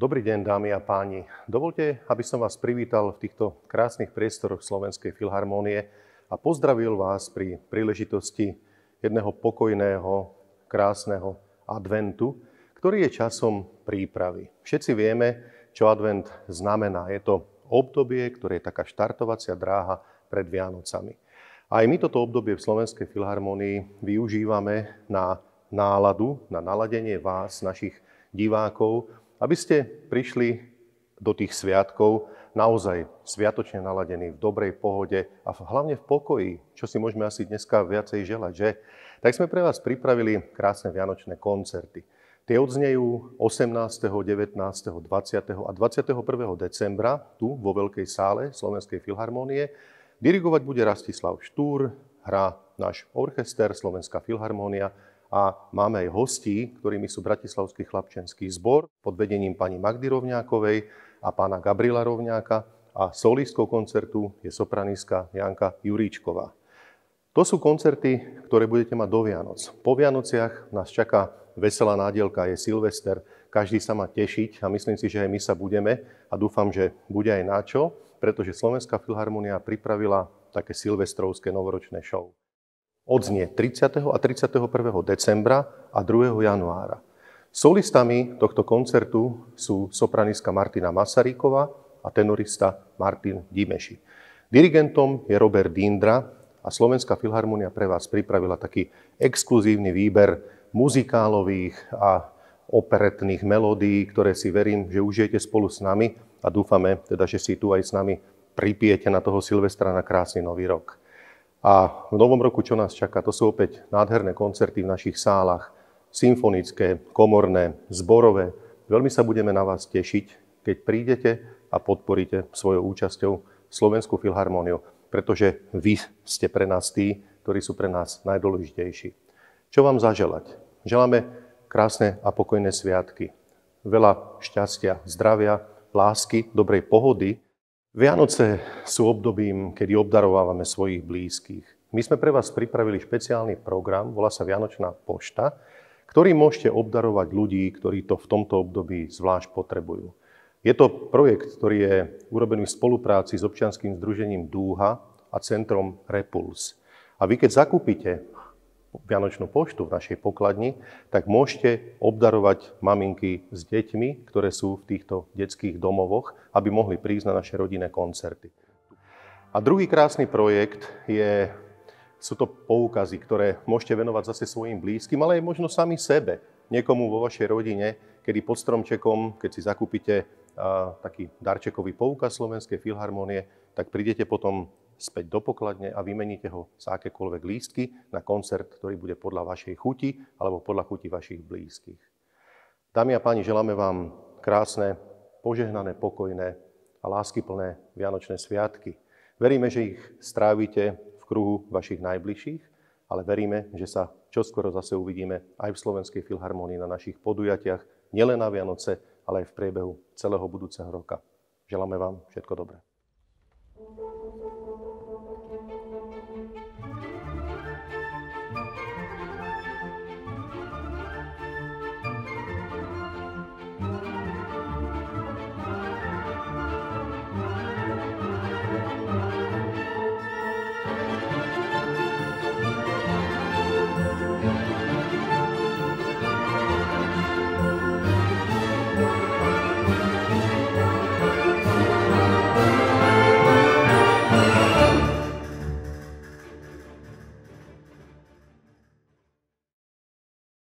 Dobrý deň, dámy a páni. Dovolte, aby som vás privítal v týchto krásnych priestoroch Slovenskej filharmónie a pozdravil vás pri príležitosti jedného pokojného, krásneho adventu, ktorý je časom prípravy. Všetci vieme, čo advent znamená. Je to obdobie, ktoré je taká štartovacia dráha pred Vianocami. Aj my toto obdobie v Slovenskej filharmónii využívame na náladu, na naladenie vás, našich divákov, aby ste prišli do tých sviatkov naozaj sviatočne naladení, v dobrej pohode a hlavne v pokoji, čo si môžeme asi dneska viacej želať, že? Tak sme pre vás pripravili krásne vianočné koncerty. Tie odznejú 18., 19., 20. a 21. decembra tu vo Veľkej sále Slovenskej filharmónie. Dirigovať bude Rastislav Štúr, hrá náš orchester Slovenská filharmónia a máme aj hostí, ktorými sú Bratislavský chlapčenský zbor pod vedením pani Magdy Rovňákovej a pána Gabriela Rovňáka a solistkou koncertu je sopraniska Janka Juríčková. To sú koncerty, ktoré budete mať do Vianoc. Po Vianociach nás čaká veselá nádielka, je Silvester, každý sa má tešiť a myslím si, že aj my sa budeme a dúfam, že bude aj na čo, pretože Slovenská filharmonia pripravila také silvestrovské novoročné show odznie 30. a 31. decembra a 2. januára. Solistami tohto koncertu sú sopraniska Martina Masaríková a tenorista Martin Dimeši. Dirigentom je Robert Dindra a Slovenská filharmonia pre vás pripravila taký exkluzívny výber muzikálových a operetných melódií, ktoré si verím, že užijete spolu s nami a dúfame teda, že si tu aj s nami pripijete na toho Silvestra na krásny nový rok. A v novom roku, čo nás čaká, to sú opäť nádherné koncerty v našich sálach, symfonické, komorné, zborové. Veľmi sa budeme na vás tešiť, keď prídete a podporíte svojou účasťou Slovenskú filharmóniu, pretože vy ste pre nás tí, ktorí sú pre nás najdôležitejší. Čo vám zaželať? Želáme krásne a pokojné sviatky, veľa šťastia, zdravia, lásky, dobrej pohody, Vianoce sú obdobím, kedy obdarovávame svojich blízkych. My sme pre vás pripravili špeciálny program, volá sa Vianočná pošta, ktorý môžete obdarovať ľudí, ktorí to v tomto období zvlášť potrebujú. Je to projekt, ktorý je urobený v spolupráci s občianským združením Dúha a centrom Repuls. A vy keď zakúpite Vianočnú poštu v našej pokladni, tak môžete obdarovať maminky s deťmi, ktoré sú v týchto detských domovoch aby mohli prísť na naše rodinné koncerty. A druhý krásny projekt je, sú to poukazy, ktoré môžete venovať zase svojim blízkym, ale aj možno sami sebe, niekomu vo vašej rodine, kedy pod stromčekom, keď si zakúpite a, taký darčekový poukaz Slovenskej filharmonie, tak prídete potom späť do pokladne a vymeníte ho za akékoľvek lístky na koncert, ktorý bude podľa vašej chuti alebo podľa chuti vašich blízkych. Dámy a páni, želáme vám krásne požehnané, pokojné a láskyplné Vianočné sviatky. Veríme, že ich strávite v kruhu vašich najbližších, ale veríme, že sa čoskoro zase uvidíme aj v Slovenskej filharmonii na našich podujatiach, nielen na Vianoce, ale aj v priebehu celého budúceho roka. Želáme vám všetko dobré. thank you